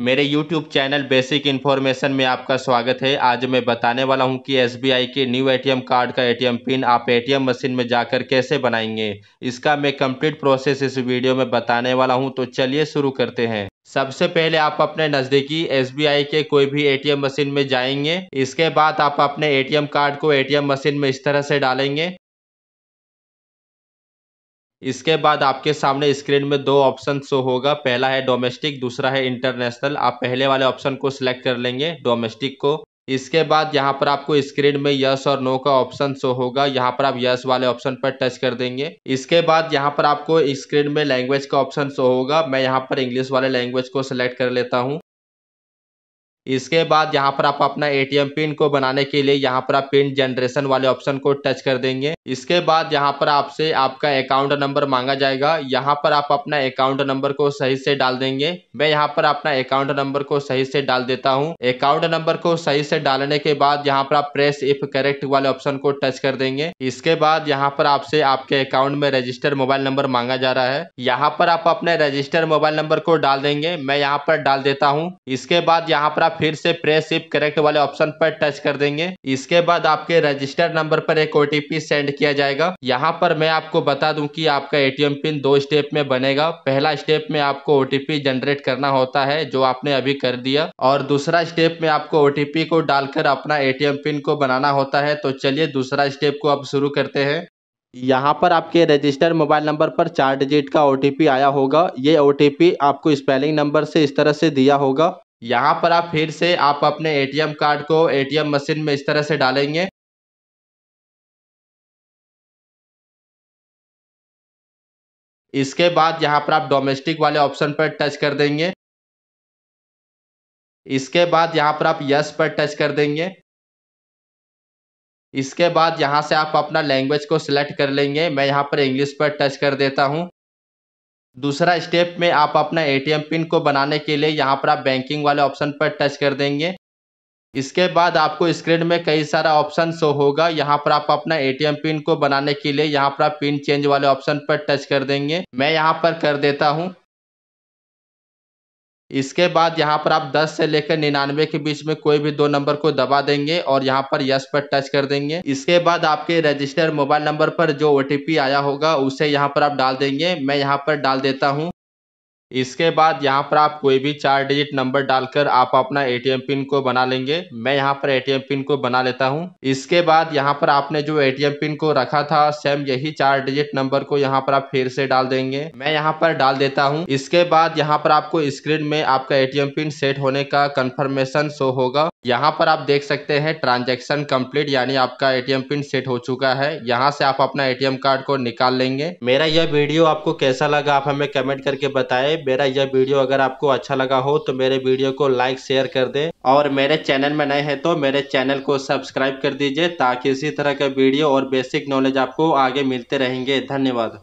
मेरे YouTube channel basic information में आपका स्वागत है आज मैं बताने वाला हूं कि SBI के न्यू एटीएम कार्ड का एटीएम पिन आप एटीएम मशीन में जाकर कैसे बनाएंगे इसका मैं कंप्लीट प्रोसेस इस वीडियो में बताने वाला हूं तो चलिए शुरू करते हैं सबसे पहले आप अपने नज़दीकी एसबीआई के कोई भी एटीएम मशीन में जाएंगे इसके बाद आप अपने ए कार्ड को ए मशीन में इस तरह से डालेंगे इसके बाद आपके सामने स्क्रीन में दो ऑप्शन शो होगा पहला है डोमेस्टिक दूसरा है इंटरनेशनल आप पहले वाले ऑप्शन को सिलेक्ट कर लेंगे डोमेस्टिक को इसके बाद यहाँ पर आपको स्क्रीन में यस और नो का ऑप्शन शो होगा यहाँ पर आप यस वाले ऑप्शन पर टच कर देंगे इसके बाद यहाँ पर आपको स्क्रीन में लैंग्वेज का ऑप्शन शो होगा मैं यहाँ पर इंग्लिश वाले लैंग्वेज को सिलेक्ट कर लेता हूँ इसके बाद यहाँ पर आप अपना एटीएम पिन को बनाने के लिए यहाँ पर आप पिन जनरेशन वाले ऑप्शन को टच कर देंगे इसके बाद यहाँ पर आपसे आपका अकाउंट नंबर मांगा जाएगा यहाँ पर आप अपना अकाउंट नंबर को सही से डाल देंगे मैं यहाँ पर अपना अकाउंट नंबर को सही से डाल देता हूँ अकाउंट नंबर को सही से डालने के बाद यहाँ पर आप प्रेस इफ करेक्ट वाले ऑप्शन को टच कर देंगे इसके बाद यहाँ पर आपसे आपके अकाउंट में रजिस्टर मोबाइल नंबर मांगा जा रहा है यहाँ पर आप अपने रजिस्टर मोबाइल नंबर को डाल देंगे मैं यहाँ पर डाल देता हूँ इसके बाद यहाँ पर आप आप फिर से प्रेस इफ करेक्ट वाले ऑप्शन पर टच कर देंगे इसके बाद आपके रजिस्टर नंबर पर एक ओटीपी सेंड किया जाएगा यहाँ पर मैं आपको बता दूं कि आपका एटीएम पिन दो स्टेप में बनेगा पहला स्टेप में आपको ओटीपी जनरेट करना होता है जो आपने अभी कर दिया और दूसरा स्टेप में आपको ओटीपी को डालकर अपना एटीएम पिन को बनाना होता है तो चलिए दूसरा स्टेप को आप शुरू करते हैं यहाँ पर आपके रजिस्टर मोबाइल नंबर पर चार डिजिट का ओटीपी आया होगा ये ओटीपी आपको स्पेलिंग नंबर से इस तरह से दिया होगा यहाँ पर आप फिर से आप अपने ए.टी.एम. कार्ड को ए.टी.एम. मशीन में इस तरह से डालेंगे। इसके बाद यहाँ पर आप डोमेस्टिक वाले ऑप्शन पर टच कर देंगे इसके बाद यहाँ पर आप यस पर टच कर देंगे इसके बाद यहाँ से आप अपना लैंग्वेज को सिलेक्ट कर लेंगे मैं यहाँ पर इंग्लिश पर टच कर देता हूँ दूसरा स्टेप में आप अपना एटीएम पिन को बनाने के लिए यहाँ पर आप बैंकिंग वाले ऑप्शन पर टच कर देंगे इसके बाद आपको स्क्रीन में कई सारा ऑप्शन शो होगा यहाँ पर आप अपना एटीएम पिन को बनाने के लिए यहाँ पर आप पिन चेंज वाले ऑप्शन पर टच कर देंगे मैं यहाँ पर कर देता हूँ इसके बाद यहाँ पर आप 10 से लेकर निन्यानवे के बीच में कोई भी दो नंबर को दबा देंगे और यहाँ पर यस पर टच कर देंगे इसके बाद आपके रजिस्टर्ड मोबाइल नंबर पर जो ओ आया होगा उसे यहाँ पर आप डाल देंगे मैं यहाँ पर डाल देता हूँ इसके बाद यहाँ पर आप कोई भी चार डिजिट नंबर डालकर आप अपना एटीएम पिन को बना लेंगे मैं यहाँ पर एटीएम पिन को बना लेता हूँ इसके बाद यहाँ पर आपने जो एटीएम पिन को रखा था सेम यही चार डिजिट नंबर को यहाँ पर आप फिर से डाल देंगे मैं यहाँ पर डाल देता हूँ इसके बाद यहाँ पर आपको स्क्रीन में आपका एटीएम पिन सेट होने का कन्फर्मेशन शो होगा यहाँ पर आप देख सकते हैं ट्रांजैक्शन कंप्लीट यानी आपका एटीएम पिन सेट हो चुका है यहाँ से आप अपना एटीएम कार्ड को निकाल लेंगे मेरा यह वीडियो आपको कैसा लगा आप हमें कमेंट करके बताएं मेरा यह वीडियो अगर आपको अच्छा लगा हो तो मेरे वीडियो को लाइक शेयर कर दें और मेरे चैनल में नए हैं तो मेरे चैनल को सब्सक्राइब कर दीजिए ताकि इसी तरह का वीडियो और बेसिक नॉलेज आपको आगे मिलते रहेंगे धन्यवाद